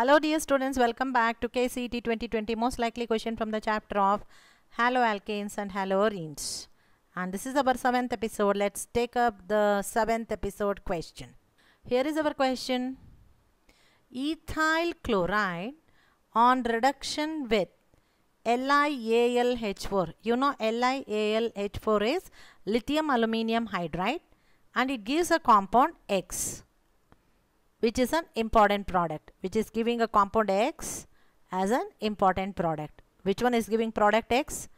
Hello dear students, welcome back to KCET 2020 most likely question from the chapter of haloalkanes and haloarenes. And this is our 7th episode. Let's take up the 7th episode question. Here is our question. Ethyl chloride on reduction with LiAlH4. You know LiAlH4 is lithium aluminium hydride and it gives a compound X which is an important product which is giving a compound X as an important product. Which one is giving product X?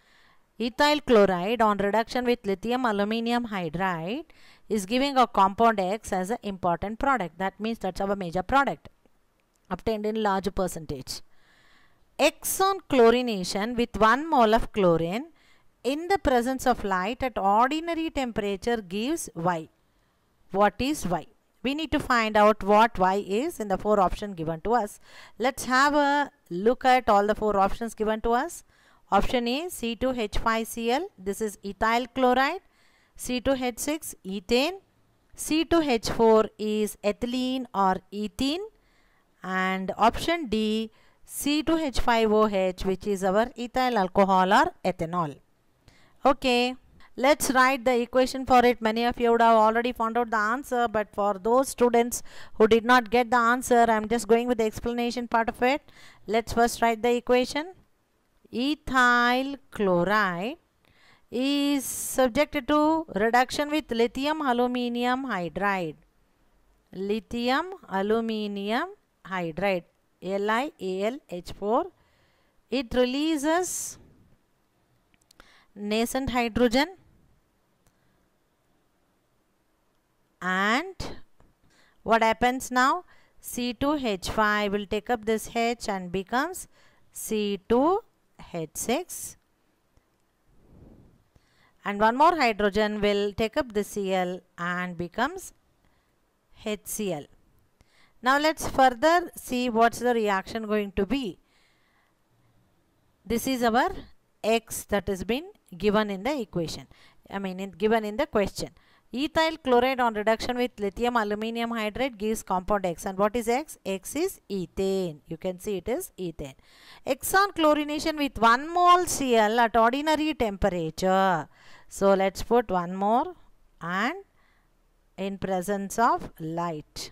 Ethyl chloride on reduction with lithium aluminium hydride is giving a compound X as an important product. That means that's our major product obtained in large percentage. Exon chlorination with 1 mole of chlorine in the presence of light at ordinary temperature gives Y. What is Y? we need to find out what y is in the four options given to us. Let's have a look at all the four options given to us. Option A C2H5Cl this is ethyl chloride C2H6 ethane C2H4 is ethylene or ethene and option D C2H5OH which is our ethyl alcohol or ethanol. Okay. Let's write the equation for it. Many of you would have already found out the answer but for those students who did not get the answer, I am just going with the explanation part of it. Let's first write the equation. Ethyl chloride is subjected to reduction with lithium aluminium hydride. Lithium aluminium hydride LiAlH4. It releases nascent hydrogen and what happens now C2H5 will take up this H and becomes C2H6 and one more hydrogen will take up the Cl and becomes HCl. Now let's further see what's the reaction going to be. This is our X that has been given in the equation, I mean in, given in the question. Ethyl chloride on reduction with lithium aluminium hydride gives compound X. And what is X? X is ethane. You can see it is ethane. X on chlorination with 1 mole Cl at ordinary temperature. So let's put 1 more and in presence of light.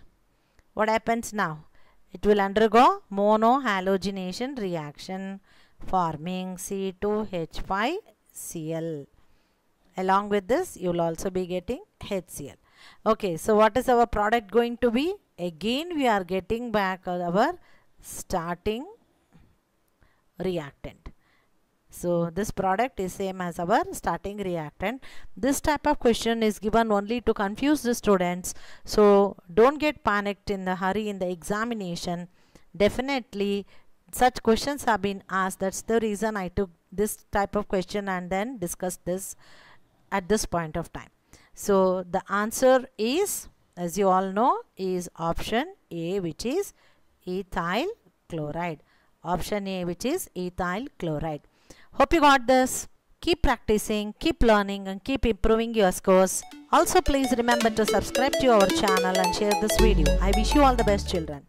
What happens now? It will undergo monohalogenation reaction forming C2H5Cl. Along with this, you will also be getting HCl. Okay, so what is our product going to be? Again, we are getting back our starting reactant. So this product is same as our starting reactant. This type of question is given only to confuse the students. So don't get panicked in the hurry in the examination. Definitely such questions have been asked. That's the reason I took this type of question and then discussed this at this point of time. So the answer is, as you all know, is option A which is ethyl chloride. Option A which is ethyl chloride. Hope you got this. Keep practicing, keep learning and keep improving your scores. Also please remember to subscribe to our channel and share this video. I wish you all the best children.